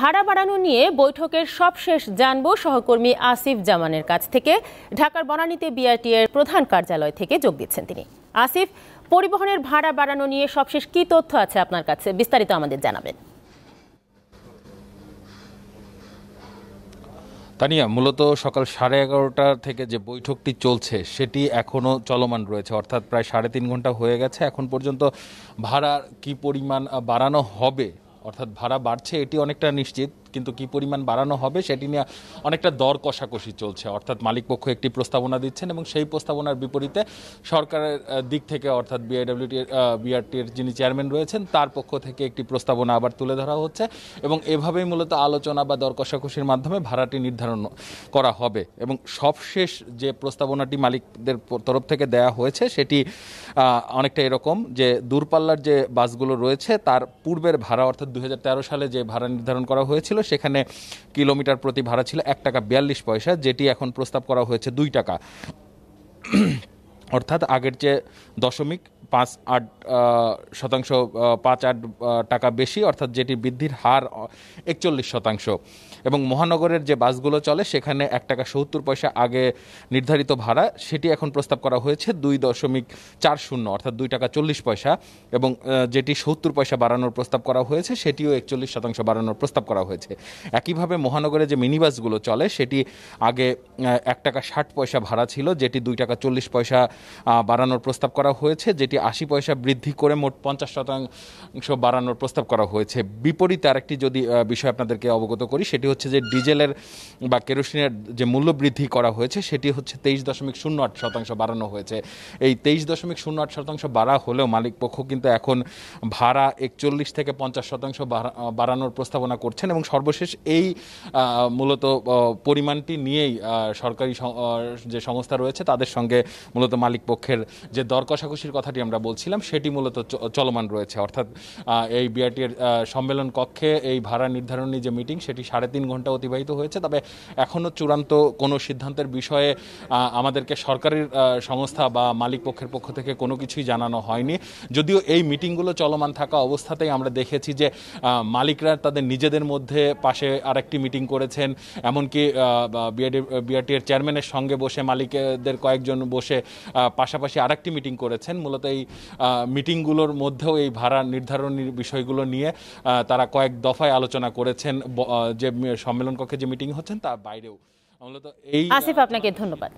ভাড়া বাড়ানো নিয়ে বৈঠকের সবশেষ জানব সহকর্মী আসিফ জামানের কাছ থেকে ঢাকার বনানীতে বিআরটি এর প্রধান কার্যালয় থেকে যোগ দিচ্ছেন তিনি আসিফ পরিবহনের ভাড়া বাড়ানো নিয়ে সবশেষ কি তথ্য আছে আপনার কাছে বিস্তারিত আমাদের জানাবেন তানিয়া মূলত সকাল সাড়ে এগারোটা থেকে যে বৈঠকটি চলছে সেটি এখনও চলমান রয়েছে অর্থাৎ প্রায় সাড়ে তিন ঘন্টা হয়ে গেছে এখন পর্যন্ত ভাড়া কি পরিমাণ বাড়ানো হবে অর্থাৎ ভাড়া বাড়ছে এটি অনেকটা নিশ্চিত কিন্তু কি পরিমাণ বাড়ানো হবে সেটি নিয়ে অনেকটা দর কষাকষি চলছে অর্থাৎ মালিকপক্ষ একটি প্রস্তাবনা দিচ্ছেন এবং সেই প্রস্তাবনার বিপরীতে সরকারের দিক থেকে অর্থাৎ বিআইডব্লিউটি বিআরটির যিনি চেয়ারম্যান রয়েছেন তার পক্ষ থেকে একটি প্রস্তাবনা আবার তুলে ধরা হচ্ছে এবং এভাবেই মূলত আলোচনা বা দর কষাকষির মাধ্যমে ভাড়াটি নির্ধারণ করা হবে এবং সবশেষ যে প্রস্তাবনাটি মালিকদের তরফ থেকে দেয়া হয়েছে সেটি অনেকটা এরকম যে দূরপাল্লার যে বাসগুলো রয়েছে তার পূর্বের ভাড়া অর্থাৎ দু সালে যে ভাড়া নির্ধারণ করা হয়েছিল ছিল সেখানে কিলোমিটার প্রতি ভাড়া ছিল এক টাকা বিয়াল্লিশ পয়সা যেটি এখন প্রস্তাব করা হয়েছে দুই টাকা অর্থাৎ আগের চেয়ে দশমিক পাঁচ আট শতাংশ পাঁচ আট টাকা বেশি অর্থাৎ যেটি বৃদ্ধির হার একচল্লিশ শতাংশ এবং মহানগরের যে বাসগুলো চলে সেখানে এক টাকা সত্তর পয়সা আগে নির্ধারিত ভাড়া সেটি এখন প্রস্তাব করা হয়েছে দুই দশমিক চার শূন্য অর্থাৎ দুই টাকা চল্লিশ পয়সা এবং যেটি সত্তর পয়সা বাড়ানোর প্রস্তাব করা হয়েছে সেটিও একচল্লিশ শতাংশ বাড়ানোর প্রস্তাব করা হয়েছে একইভাবে মহানগরে যে মিনি বাসগুলো চলে সেটি আগে এক টাকা ষাট পয়সা ভাড়া ছিল যেটি দুই টাকা চল্লিশ পয়সা বাড়ানোর প্রস্তাব করা হয়েছে যেটি আশি পয়সা বৃদ্ধি করে মোট পঞ্চাশ শতাংশ বাড়ানোর প্রস্তাব করা হয়েছে বিপরীতে আরেকটি যদি বিষয় আপনাদেরকে অবগত করি সেটি হচ্ছে যে ডিজেলের বা কেরোসিনের যে মূল্য বৃদ্ধি করা হয়েছে সেটি হচ্ছে তেইশ দশমিক শূন্য আট শতাংশ বাড়ানো হয়েছে এই তেইশ দশমিক শূন্য আট শতাংশ বাড়া হলেও মালিকপক্ষ কিন্তু এখন ভাড়া একচল্লিশ থেকে পঞ্চাশ শতাংশ বাড়ানোর প্রস্তাবনা করছেন এবং সর্বশেষ এই মূলত পরিমাণটি নিয়েই সরকারি যে সংস্থা রয়েছে তাদের সঙ্গে মূলত মালিকপক্ষের যে দর কষাকষির কথাটি আমরা বলছিলাম সেটি মূলত চলমান রয়েছে অর্থাৎ এই বিআরটির সম্মেলন কক্ষে এই ভাড়া নির্ধারণী যে মিটিং সেটি সাড়ে তিন ঘন্টা অতিবাহিত হয়েছে তবে এখনও চূড়ান্ত কোনো সিদ্ধান্তের বিষয়ে আমাদেরকে সরকারের সংস্থা বা মালিক পক্ষের পক্ষ থেকে কোনো কিছুই জানানো হয়নি যদিও এই মিটিংগুলো চলমান থাকা অবস্থাতেই আমরা দেখেছি যে মালিকরা তাদের নিজেদের মধ্যে পাশে আরেকটি মিটিং করেছেন এমনকি বিআরটি বিআরটির চেয়ারম্যানের সঙ্গে বসে মালিকদের কয়েকজন বসে পাশাপাশি আরেকটি মিটিং করেছেন মূলত এই এই মিটিংগুলোর মধ্যেও এই ভাড়া নির্ধারণের বিষয়গুলো নিয়ে তারা কয়েক দফায় আলোচনা করেছেন যে সম্মেলন কক্ষে যে মিটিং হচ্ছেন তার বাইরেও আসিফ আপনাকে ধন্যবাদ